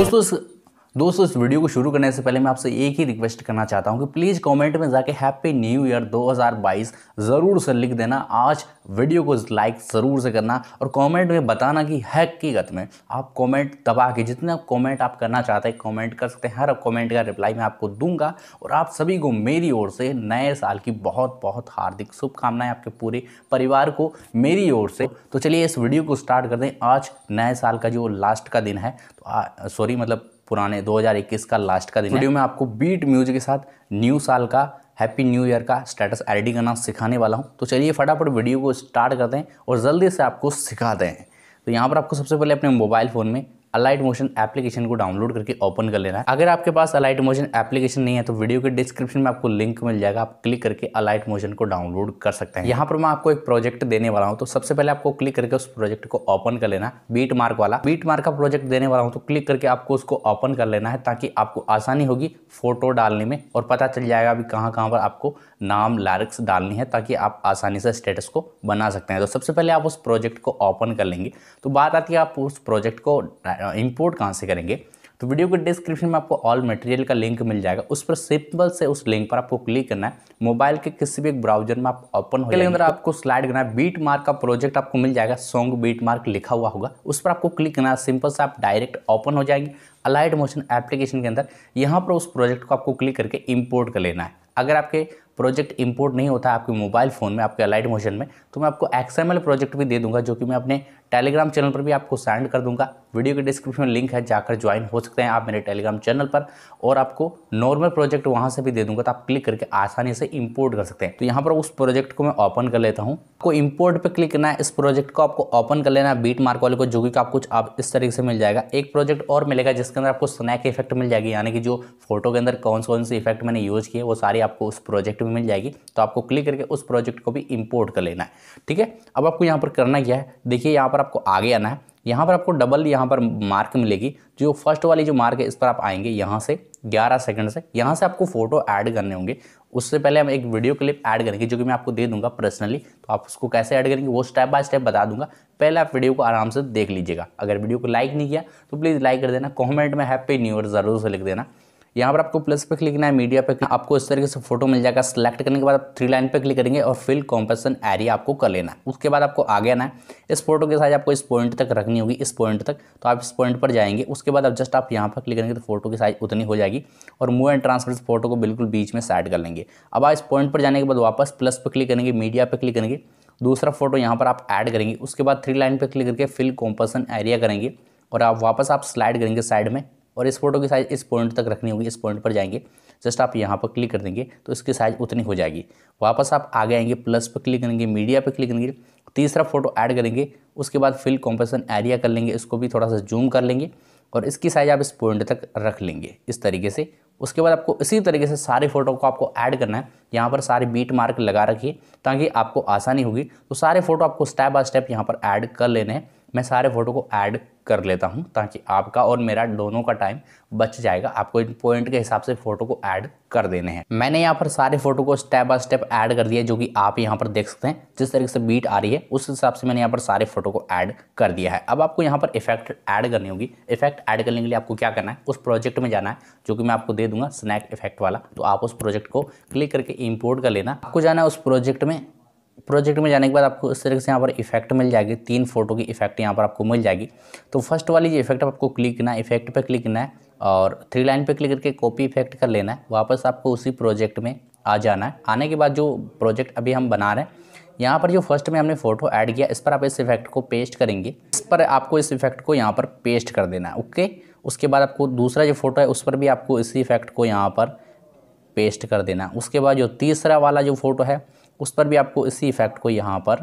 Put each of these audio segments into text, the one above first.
都说是。दोस्तों इस वीडियो को शुरू करने से पहले मैं आपसे एक ही रिक्वेस्ट करना चाहता हूँ कि प्लीज़ कमेंट में जाके हैप्पी न्यू ईयर 2022 ज़रूर से लिख देना आज वीडियो को लाइक ज़रूर से करना और कमेंट में बताना कि हकीकत में आप कमेंट दबा के जितना कमेंट आप करना चाहते हैं कमेंट कर सकते हैं हर कॉमेंट का रिप्लाई मैं आपको दूंगा और आप सभी को मेरी ओर से नए साल की बहुत बहुत हार्दिक शुभकामनाएं आपके पूरे परिवार को मेरी ओर से तो चलिए इस वीडियो को स्टार्ट कर दें आज नए साल का जो लास्ट का दिन है तो सॉरी मतलब पुराने 2021 का लास्ट का दिन वीडियो में आपको बीट म्यूजिक के साथ न्यू साल का हैप्पी न्यू ईयर का स्टेटस एडिटिंग करना सिखाने वाला हूँ तो चलिए फटाफट वीडियो को स्टार्ट करते हैं और जल्दी से आपको सिखाते हैं तो यहाँ पर आपको सबसे पहले अपने मोबाइल फ़ोन में अलाइट मोशन एप्लीकेशन को डाउनलोड करके ओपन कर लेना है अगर आपके पास अलाइट मोशन एप्लीकेशन नहीं है तो वीडियो के डिस्क्रिप्शन में आपको लिंक मिल जाएगा आप क्लिक करके अलाइट मोशन को डाउनलोड कर सकते हैं यहाँ पर मैं आपको एक प्रोजेक्ट देने वाला हूँ तो सबसे पहले आपको क्लिक करके उस प्रोजेक्ट को ओपन कर लेना बीट मार्क वाला बीट मार्क का प्रोजेक्ट देने वाला हूँ तो क्लिक करके आपको उसको ओपन कर लेना है ताकि आपको आसानी होगी फोटो डालने में और पता चल जाएगा अभी कहाँ कहाँ पर आपको नाम लैरिक्स डालनी है ताकि आप आसानी से स्टेटस को बना सकते हैं तो सबसे पहले आप उस प्रोजेक्ट को ओपन कर लेंगे तो बात आती है आप उस प्रोजेक्ट को इंपोर्ट कहाँ से करेंगे तो वीडियो के डिस्क्रिप्शन में आपको ऑल मटेरियल का लिंक मिल जाएगा उस पर सिंपल से उस लिंक पर आपको क्लिक करना है मोबाइल के किसी भी एक ब्राउजर में आप ओपन हो अंदर आपको स्लाइड करना है बीट मार्क का प्रोजेक्ट आपको मिल जाएगा सॉन्ग बीट मार्क लिखा हुआ होगा उस पर आपको क्लिक करना है सिंपल से आप डायरेक्ट ओपन हो जाएंगे अलाइड मोशन एप्लीकेशन के अंदर यहाँ पर उस प्रोजेक्ट को आपको क्लिक करके इम्पोर्ट कर लेना है अगर आपके प्रोजेक्ट इंपोर्ट नहीं होता आपके मोबाइल फ़ोन में आपके अलाइट मोशन में तो मैं आपको एक्सएमएल प्रोजेक्ट भी दे दूंगा जो कि मैं अपने टेलीग्राम चैनल पर भी आपको सेंड कर दूंगा वीडियो के डिस्क्रिप्शन में लिंक है जाकर ज्वाइन हो सकते हैं आप मेरे टेलीग्राम चैनल पर और आपको नॉर्मल प्रोजेक्ट वहाँ से भी दे दूंगा तो आप क्लिक करके आसानी से इम्पोर्ट कर सकते हैं तो यहाँ पर उस प्रोजेक्ट को मैं ओपन कर लेता हूँ आपको इम्पोर्ट पर क्लिक करना है इस प्रोजेक्ट को आपको ओपन कर लेना है बीट मार्क वाले को जो कि आप कुछ आप इस तरीके से मिल जाएगा एक प्रोजेक्ट और मिलेगा जिसके अंदर आपको स्नैक इफेक्ट मिल जाएगी यानी कि जो फोटो के अंदर कौन कौन से इफेक्ट मैंने यूज़ किए वो सारी आपको उस प्रोजेक्ट भी मिल जाएगी तो आपको क्लिक करके उस प्रोजेक्ट को भी इम्पोर्ट कर लेना है ठीक है अब आपको यहाँ पर करना क्या है देखिए यहाँ पर आपको आगे आना है यहाँ पर आपको डबल यहाँ पर मार्क मिलेगी जो फर्स्ट वाली जो मार्क है इस पर आप आएंगे यहाँ से 11 सेकंड से यहाँ से आपको फ़ोटो ऐड करने होंगे उससे पहले हम एक वीडियो क्लिप ऐड करेंगे जो कि मैं आपको दे दूंगा पर्सनली तो आप उसको कैसे ऐड करेंगे वो स्टेप बाय स्टेप बता दूंगा पहले आप वीडियो को आराम से देख लीजिएगा अगर वीडियो को लाइक नहीं किया तो प्लीज़ लाइक कर देना कॉमेंट में हैप्पी न्यू ईयर ज़रूर से लिख देना यहाँ पर आपको प्लस पे क्लिक करना है मीडिया पे आपको इस तरीके से फोटो मिल जाएगा सिलेक्ट करने के बाद आप थ्री लाइन पे क्लिक करेंगे और फिल कॉम्पेशन एरिया आपको कर लेना है उसके बाद आपको आगे आना है इस फोटो के साइज आपको इस पॉइंट तक रखनी होगी इस पॉइंट तक तो आप इस पॉइंट पर जाएंगे उसके बाद आप जस्ट आप यहाँ पर क्लिक करेंगे तो फोटो की साइज उतनी हो जाएगी और मूव एंड ट्रांसफर फोटो को बिल्कुल बीच में सेट कर लेंगे अब आप इस पॉइंट पर जाने के बाद वापस प्लस पर क्लिक करेंगे मीडिया पर क्लिक करेंगे दूसरा फोटो यहाँ पर आप ऐड करेंगे उसके बाद थ्री लाइन पर क्लिक करके फिल कॉम्पेशन एरिया करेंगे और आप वापस आप स्लाइड करेंगे साइड में और इस फोटो की साइज़ इस पॉइंट तक रखनी होगी इस पॉइंट पर जाएंगे जस्ट आप यहाँ पर क्लिक कर देंगे तो इसकी साइज़ उतनी हो जाएगी वापस आप आगे आएंगे प्लस पर क्लिक करेंगे मीडिया पर क्लिक करेंगे तीसरा फोटो ऐड करेंगे उसके बाद फिल कॉम्पेसन एरिया कर लेंगे इसको भी थोड़ा सा जूम कर लेंगे और इसकी साइज़ आप इस पॉइंट तक रख लेंगे इस तरीके से उसके बाद आपको इसी तरीके से सारे फ़ोटो को आपको ऐड करना है यहाँ पर सारे बीट मार्क लगा रखिए ताकि आपको आसानी होगी तो सारे फ़ोटो आपको स्टेप बाय स्टेप यहाँ पर ऐड कर लेने हैं मैं सारे फ़ोटो को ऐड कर लेता हूँ ताकि आपका और मेरा दोनों का टाइम बच जाएगा आपको इन पॉइंट के हिसाब से फ़ोटो को ऐड कर देने हैं मैंने यहाँ पर सारे फ़ोटो को स्टेप बाय स्टेप ऐड कर दिया जो कि आप यहाँ पर देख सकते हैं जिस तरीके से बीट आ रही है उस हिसाब से मैंने यहाँ पर सारे फ़ोटो को ऐड कर दिया है अब आपको यहाँ पर इफेक्ट ऐड करनी होगी इफेक्ट ऐड करने के लिए आपको क्या करना है उस प्रोजेक्ट में जाना है जो कि मैं आपको दे दूंगा स्नैक इफेक्ट वाला तो आप उस प्रोजेक्ट को क्लिक करके इम्पोर्ट कर लेना आपको जाना है उस प्रोजेक्ट में प्रोजेक्ट में जाने के बाद आपको इस तरीके से यहाँ पर इफेक्ट मिल जाएगी तीन फोटो की इफेक्ट यहाँ पर आपको मिल जाएगी तो फर्स्ट वाली जो इफेक्ट आपको क्लिक करना है इफेक्ट पर क्लिक करना है और थ्री लाइन पर क्लिक करके कॉपी इफेक्ट कर लेना है वापस आपको उसी प्रोजेक्ट में आ जाना है आने के बाद जो प्रोजेक्ट अभी हम बना रहे हैं यहाँ पर जो फर्स्ट में हमने फ़ोटो ऐड किया इस पर आप इस इफेक्ट को पेस्ट करेंगे इस पर आपको इस इफेक्ट को यहाँ पर पेस्ट कर देना है ओके उसके बाद आपको दूसरा जो फ़ोटो है उस पर भी आपको इसी इफेक्ट को यहाँ पर पेस्ट कर देना है उसके बाद जो तीसरा वाला जो फ़ोटो है उस पर भी आपको इसी इफ़ेक्ट को यहाँ पर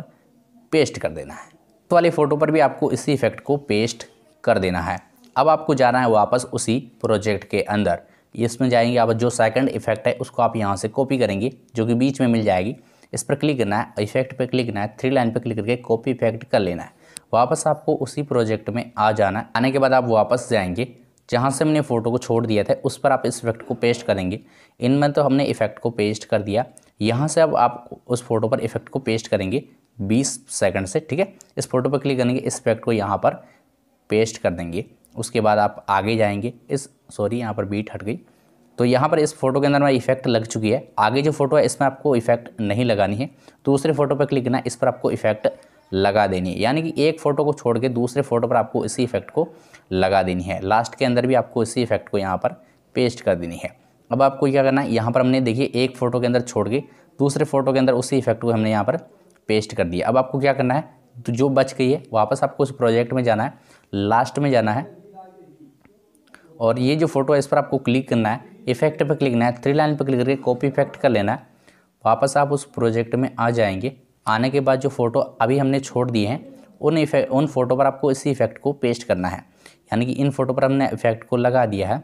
पेस्ट कर देना है तो वाले फ़ोटो पर भी आपको इसी इफ़ेक्ट को पेस्ट कर देना है अब आपको जाना है वापस उसी प्रोजेक्ट के अंदर इसमें जाएंगे आप जो सेकंड इफेक्ट है उसको आप यहाँ से कॉपी करेंगे जो कि बीच में मिल जाएगी इस पर क्लिक करना है इफेक्ट पर क्लिक करना है थ्री लाइन पर क्लिक करके कॉपी इफेक्ट कर लेना है वापस आपको उसी प्रोजेक्ट में आ जाना है आने के बाद आप वापस जाएंगे जहाँ से हमने फ़ोटो को छोड़ दिया था उस पर आप इस इफेक्ट को पेस्ट करेंगे इनमें तो हमने इफेक्ट को पेस्ट कर दिया यहाँ से अब आप उस फोटो पर इफेक्ट को पेस्ट करेंगे 20 सेकंड से ठीक है इस फोटो पर क्लिक करेंगे इस इफेक्ट को यहाँ पर पेस्ट कर देंगे उसके बाद आप आगे जाएंगे इस सॉरी यहाँ पर बीट हट गई तो यहाँ पर इस फोटो के अंदर में इफेक्ट लग चुकी है आगे जो फोटो है इसमें आपको इफेक्ट नहीं लगानी है दूसरे फोटो पर क्लिक करना इस पर आपको इफेक्ट लगा देनी है यानी कि एक फ़ोटो को छोड़ के दूसरे फोटो पर आपको इसी इफेक्ट को लगा देनी है लास्ट के अंदर भी आपको इसी इफेक्ट को यहाँ पर पेस्ट कर देनी है अब आपको क्या करना है यहाँ पर हमने देखिए एक फ़ोटो के अंदर छोड़ के दूसरे फोटो के अंदर उसी इफेक्ट को हमने यहाँ पर पेस्ट कर दिया अब आपको क्या करना है तो जो बच गई है वापस आपको उस प्रोजेक्ट में जाना है लास्ट में जाना है और ये जो फ़ोटो है इस पर आपको क्लिक करना है इफेक्ट पर क्लिक करना है थ्री लाइन पर क्लिक करके कॉपी इफेक्ट कर लेना है वापस आप उस प्रोजेक्ट में आ जाएंगे आने के बाद जो फ़ोटो अभी हमने छोड़ दिए हैं उन इफेक्ट उन फ़ोटो पर आपको इसी इफेक्ट को पेस्ट करना है यानी कि इन फ़ोटो पर हमने इफेक्ट को लगा दिया है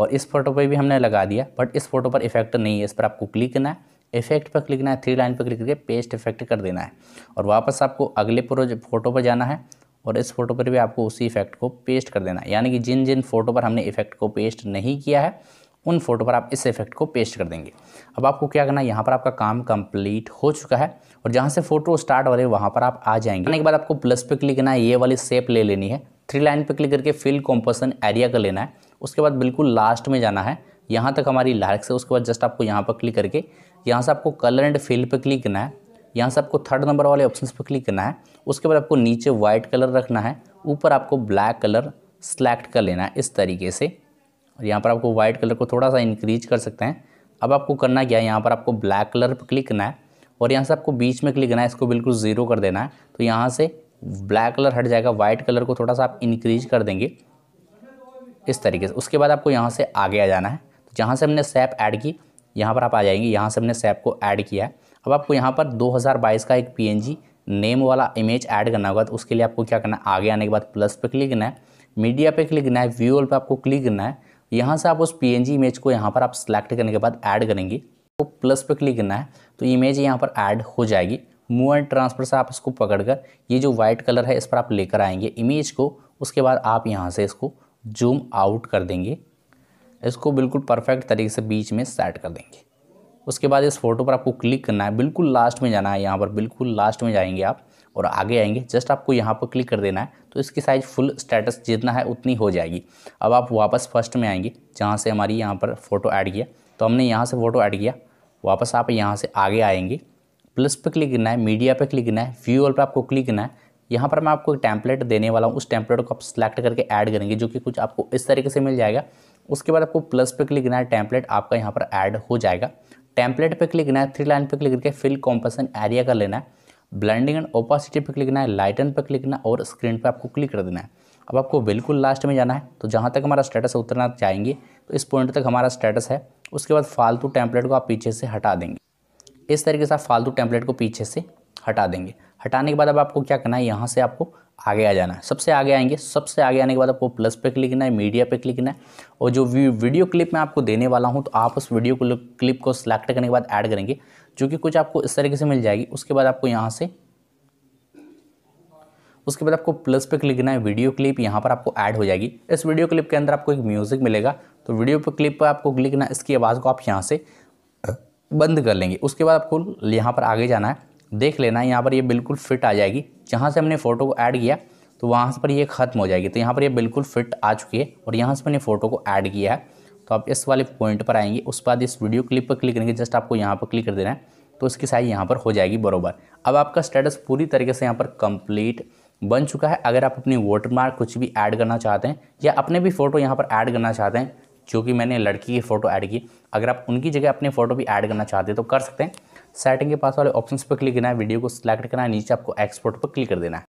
और इस फोटो पर भी हमने लगा दिया बट इस फोटो पर इफेक्ट नहीं है इस पर आपको क्लिक करना है इफेक्ट पर क्लिक करना है थ्री लाइन पर क्लिक करके पेस्ट इफेक्ट कर देना है और वापस आपको अगले फोटो पर जाना है और इस फोटो पर भी आपको उसी इफेक्ट को पेस्ट कर देना है यानी कि जिन जिन फोटो पर हमने इफेक्ट को पेस्ट नहीं किया है उन फोटो पर आप इस इफेक्ट को पेस्ट कर देंगे अब आपको क्या करना है यहाँ पर आपका काम कंप्लीट हो चुका है और जहाँ से फोटो स्टार्ट हो रही है वहाँ पर आप आ जाएंगे आने के बाद आपको प्लस पे क्लिक करना है ये वाली शेप ले लेनी है थ्री लाइन पे क्लिक करके फिल कॉम्पोसन एरिया का लेना है उसके बाद बिल्कुल लास्ट में जाना है यहाँ तक हमारी लाइक्स है उसके बाद जस्ट आपको यहाँ पर क्लिक करके यहाँ से आपको कलर एंड फिल पर क्लिक करना है यहाँ से आपको थर्ड नंबर वाले ऑप्शन पर क्लिक करना है उसके बाद आपको नीचे वाइट कलर रखना है ऊपर आपको ब्लैक कलर सेलेक्ट कर लेना है इस तरीके से और यहाँ पर आपको वाइट कलर को थोड़ा सा इंक्रीज कर सकते हैं अब आपको करना क्या है यहाँ पर आपको ब्लैक कलर पर क्लिक करना है और यहाँ से आपको बीच में क्लिक करना है इसको बिल्कुल ज़ीरो कर देना है तो यहाँ से ब्लैक कलर हट जाएगा वाइट कलर को थोड़ा सा आप इंक्रीज कर देंगे इस तरीके से उसके बाद आपको यहाँ से आगे आ जाना है तो जहाँ से हमने सैप ऐड की यहाँ पर आप आ जाएंगे यहाँ से हमने सैप को ऐड किया है अब आपको यहाँ पर 2022 का एक पी नेम वाला इमेज ऐड करना होगा तो उसके लिए आपको क्या करना है आगे आने के बाद प्लस पर क्लिक करना है मीडिया पर क्लिक करना है व्यूअल पर आपको क्लिक करना है यहाँ से आप उस पी इमेज को यहाँ पर आप सिलेक्ट करने के बाद ऐड करेंगे तो प्लस पर क्लिक करना है तो इमेज यहाँ पर ऐड हो जाएगी मूव एंड ट्रांसफर से आप इसको पकड़कर ये जो वाइट कलर है इस पर आप लेकर आएंगे इमेज को उसके बाद आप यहाँ से इसको जूम आउट कर देंगे इसको बिल्कुल परफेक्ट तरीके से बीच में सेट कर देंगे उसके बाद इस फोटो पर आपको क्लिक करना है बिल्कुल लास्ट में जाना है यहाँ पर बिल्कुल लास्ट में जाएंगे आप और आगे आएंगे जस्ट आपको यहाँ पर क्लिक कर देना है तो इसकी साइज़ फुल स्टेटस जितना है उतनी हो जाएगी अब आप वापस फर्स्ट में आएंगे जहाँ से हमारी यहाँ पर फ़ोटो ऐड किया तो हमने यहाँ से फ़ोटो ऐड किया वापस आप यहाँ से आगे आएंगे प्लस पे क्लिक करना है मीडिया पे क्लिक करना है व्यू ऑल पे आपको क्लिक करना है यहाँ पर मैं आपको एक टैंपलेट देने वाला हूँ उस टैंपलेट को आप सिलेक्ट करके ऐड करेंगे जो कि कुछ आपको इस तरीके से मिल जाएगा उसके बाद आपको प्लस पे क्लिक करना है टैंपलेट आपका यहाँ पर ऐड हो जाएगा टैंपलेट पर क्लिक करना है थ्री लाइन पर क्लिक करके फिल कॉम्पसन एरिया कर लेना है ब्लेंडिंग एंड ओपासिटी पे क्लिक करना है लाइटन पर क्लिक करना और स्क्रीन पर आपको क्लिक कर देना है अब आपको बिल्कुल लास्ट में जाना है तो जहाँ तक हमारा स्टेटस उतरना चाहेंगे तो इस पॉइंट तक हमारा स्टेटस है उसके बाद फालतू टैंपलेट को आप पीछे से हटा देंगे इस तरीके से आप फालतू टैंपलेट को पीछे से हटा देंगे हटाने के बाद अब आपको क्या करना है यहाँ से आपको आगे आ जाना है सबसे आगे आएंगे सबसे आगे आने के बाद आपको प्लस पे क्लिक करना है मीडिया पे क्लिक करना है और जो वीडियो क्लिप मैं आपको देने वाला हूँ तो आप उस वीडियो क्लिप को सिलेक्ट करने के बाद ऐड करेंगे जो कि कुछ आपको इस तरीके से मिल जाएगी उसके बाद आपको यहाँ से उसके बाद आपको प्लस पे क्लिक करना है वीडियो क्लिप यहाँ पर आपको ऐड हो जाएगी इस वीडियो क्लिप के अंदर आपको एक म्यूज़िक मिलेगा तो वीडियो पर क्लिप पर आपको क्लिक करना इसकी आवाज़ को आप यहाँ से बंद कर लेंगे उसके बाद आपको यहाँ पर आगे जाना है देख लेना है यहाँ पर ये बिल्कुल फिट आ जाएगी जहाँ से हमने फ़ोटो को ऐड किया तो वहाँ पर ये ख़त्म हो जाएगी तो यहाँ पर ये बिल्कुल फिट आ चुकी है और यहाँ से मैंने फ़ोटो को ऐड किया है तो आप इस वाले पॉइंट पर आएंगे उस बाद इस वीडियो क्लिप पर क्लिक करेंगे जस्ट आपको यहाँ पर क्लिक कर देना है तो इसकी साइज़ यहाँ पर हो जाएगी बरोबर अब आपका स्टेटस पूरी तरीके से यहाँ पर कंप्लीट बन चुका है अगर आप अपनी वाटर मार्क कुछ भी ऐड करना चाहते हैं या अपने भी फ़ोटो यहाँ पर ऐड करना चाहते हैं जो कि मैंने लड़की की फ़ोटो ऐड की अगर आप उनकी जगह अपने फ़ोटो भी ऐड करना चाहते हैं तो कर सकते हैं सेटिंग के पास वाले ऑप्शन पर क्लिक करना है वीडियो को सिलेक्ट करना है नीचे आपको एक्सपोर्ट पर क्लिक कर देना है